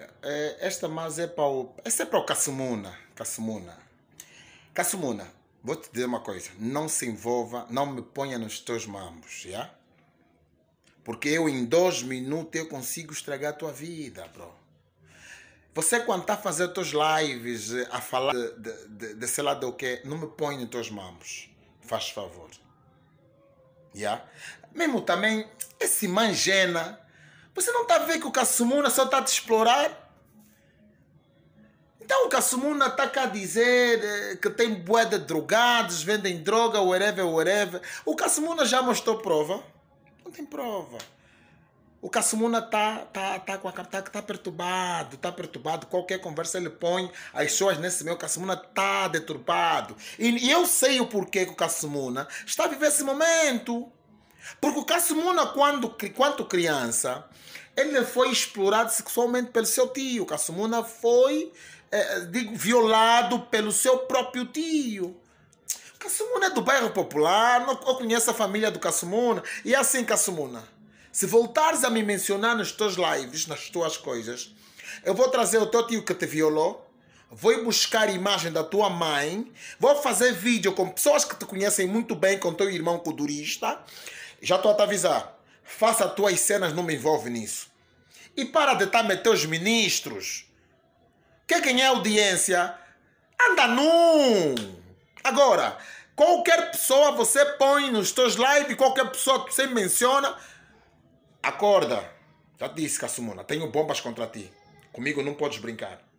Yeah. É, esta mais é para o. Esta é para o Kassumuna. Kassumuna. Kassumuna, vou te dizer uma coisa. Não se envolva, não me ponha nos teus mambos, yeah? Porque eu em dois minutos eu consigo estragar a tua vida, bro. Você quando está a fazer teus lives, eh, a falar de, de, de, de sei lá do que, não me põe nos teus mambos. Faz favor. Yeah? Mesmo também, esse mangena você não está a ver que o Kassumuna só está a te explorar? Então o Kassumuna está cá a dizer eh, que tem bué de drogados, vendem droga, whatever, whatever. O Kassumuna já mostrou prova? Não tem prova. O Kassumuna está tá, tá, com a, tá, tá perturbado, está perturbado. Qualquer conversa ele põe as suas nesse meio. O Kassumuna está deturpado. E, e eu sei o porquê que o Kassumuna está a viver esse momento. Porque o Cassimuna, quando, quando criança, ele foi explorado sexualmente pelo seu tio. Cassimuna foi, é, digo, violado pelo seu próprio tio. Cassimuna é do bairro popular, eu conheço a família do Cassimuna. E é assim, Cassimuna, se voltares a me mencionar nas tuas lives, nas tuas coisas, eu vou trazer o teu tio que te violou, vou buscar imagem da tua mãe, vou fazer vídeo com pessoas que te conhecem muito bem, com teu irmão codurista. Já estou a te avisar, faça as tuas cenas, não me envolve nisso. E para de estar meter os ministros. Que quem é audiência, anda num. Agora, qualquer pessoa você põe nos teus lives, qualquer pessoa que você menciona, acorda. Já te disse, Cassumona, tenho bombas contra ti. Comigo não podes brincar.